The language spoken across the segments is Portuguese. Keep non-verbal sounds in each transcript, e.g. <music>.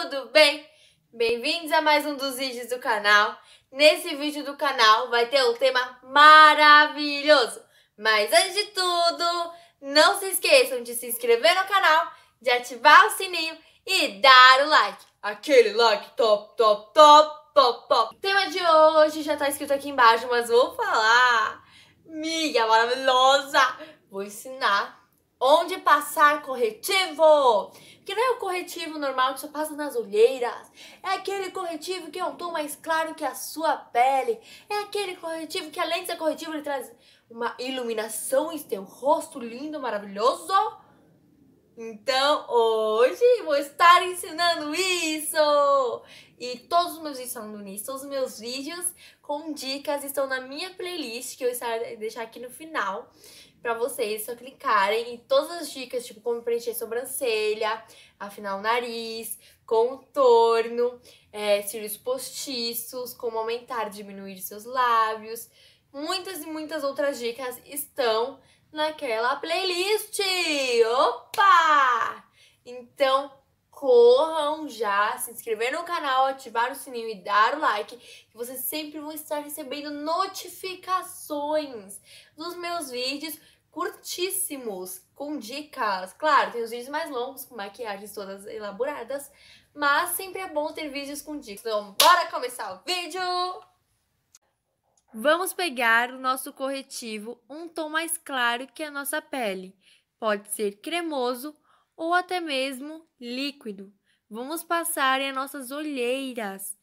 Tudo bem? Bem-vindos a mais um dos vídeos do canal. Nesse vídeo do canal vai ter um tema maravilhoso. Mas antes de tudo, não se esqueçam de se inscrever no canal, de ativar o sininho e dar o like. Aquele like top, top, top, top, top. O tema de hoje já tá escrito aqui embaixo, mas vou falar. Miga maravilhosa! Vou ensinar Onde passar corretivo? Que não é o corretivo normal que só passa nas olheiras. É aquele corretivo que é um tom mais claro que a sua pele. É aquele corretivo que, além de ser corretivo, ele traz uma iluminação e tem um rosto lindo, maravilhoso. Então, hoje vou estar ensinando isso! E todos os meus ensinando todos os meus vídeos com dicas estão na minha playlist que eu vou deixar aqui no final para vocês só clicarem e todas as dicas, tipo como preencher sobrancelha, afinar o nariz, contorno, é, cílios postiços, como aumentar, diminuir seus lábios. Muitas e muitas outras dicas estão naquela playlist. Opa! Então, corram já se inscrever no canal, ativar o sininho e dar o like, que vocês sempre vão estar recebendo notificações dos meus vídeos curtíssimos, com dicas. Claro, tem os vídeos mais longos, com maquiagens todas elaboradas, mas sempre é bom ter vídeos com dicas. Então, bora começar o vídeo! Vamos pegar o nosso corretivo um tom mais claro que a nossa pele. Pode ser cremoso ou até mesmo líquido. Vamos passar em nossas olheiras.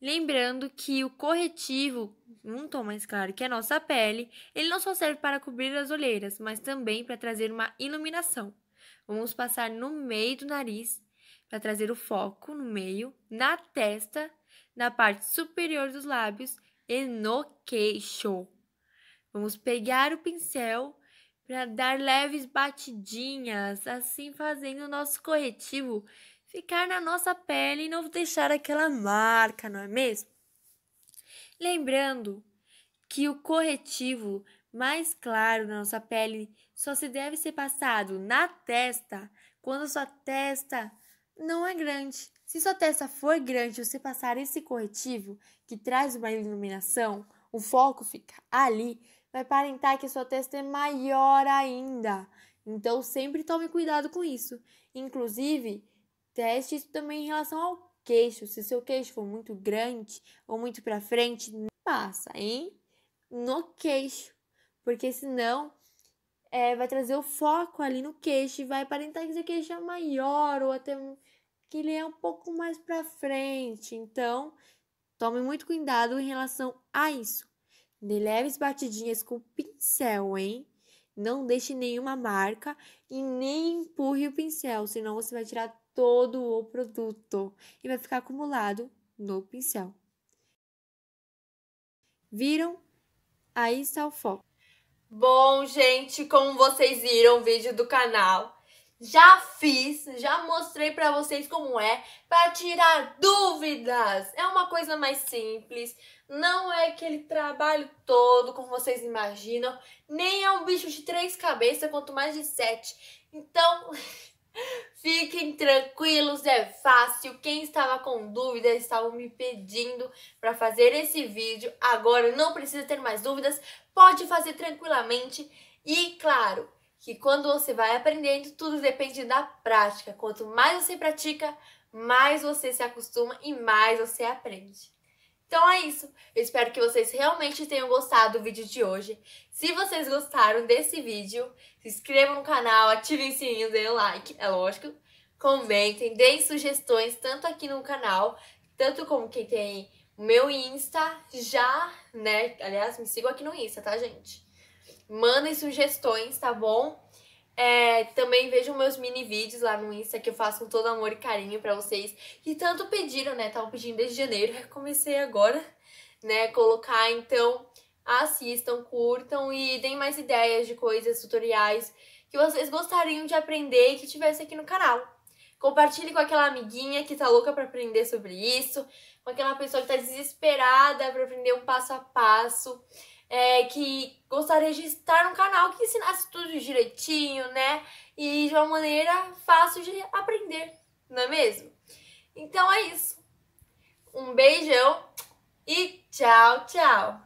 Lembrando que o corretivo, um tom mais claro que a nossa pele, ele não só serve para cobrir as olheiras, mas também para trazer uma iluminação. Vamos passar no meio do nariz para trazer o foco no meio, na testa, na parte superior dos lábios e no queixo. Vamos pegar o pincel para dar leves batidinhas, assim fazendo o nosso corretivo ficar na nossa pele e não deixar aquela marca, não é mesmo? Lembrando que o corretivo mais claro na nossa pele só se deve ser passado na testa quando sua testa não é grande. Se sua testa for grande, você passar esse corretivo que traz uma iluminação, o foco fica ali, vai aparentar que sua testa é maior ainda. Então sempre tome cuidado com isso. Inclusive, teste isso também em relação ao queixo. Se seu queixo for muito grande ou muito para frente, não passa, hein? No queixo, porque senão é, vai trazer o foco ali no queixo e vai aparentar que seu queixo é maior ou até que ele é um pouco mais para frente. Então, tome muito cuidado em relação a isso. De leves batidinhas com o pincel, hein? Não deixe nenhuma marca e nem empurre o pincel, senão você vai tirar todo o produto e vai ficar acumulado no pincel. Viram? Aí está o foco. Bom, gente, como vocês viram o vídeo do canal, já fiz, já mostrei para vocês como é para tirar dúvidas. É uma coisa mais simples, não é aquele trabalho todo como vocês imaginam, nem é um bicho de três cabeças, quanto mais de sete. Então, <laughs> Fiquem tranquilos, é fácil. Quem estava com dúvida estava me pedindo para fazer esse vídeo. Agora não precisa ter mais dúvidas, pode fazer tranquilamente. E claro, que quando você vai aprendendo, tudo depende da prática. Quanto mais você pratica, mais você se acostuma e mais você aprende. Então é isso. Eu espero que vocês realmente tenham gostado do vídeo de hoje. Se vocês gostaram desse vídeo, se inscrevam no canal, ativem o sininho, deem like, é lógico. Comentem, deem sugestões tanto aqui no canal, tanto como quem tem meu Insta já, né? Aliás, me sigam aqui no Insta, tá, gente? Mandem sugestões, tá bom? É, também vejam meus mini vídeos lá no Insta que eu faço com todo amor e carinho para vocês. Que tanto pediram, né? Estavam pedindo desde janeiro, comecei agora, né? Colocar, então assistam, curtam e deem mais ideias de coisas, tutoriais que vocês gostariam de aprender e que tivesse aqui no canal. Compartilhe com aquela amiguinha que tá louca para aprender sobre isso, com aquela pessoa que tá desesperada para aprender um passo a passo é, que gostaria de estar num canal que ensinasse tudo direitinho, né? E de uma maneira fácil de aprender, não é mesmo? Então é isso. Um beijão e tchau, tchau!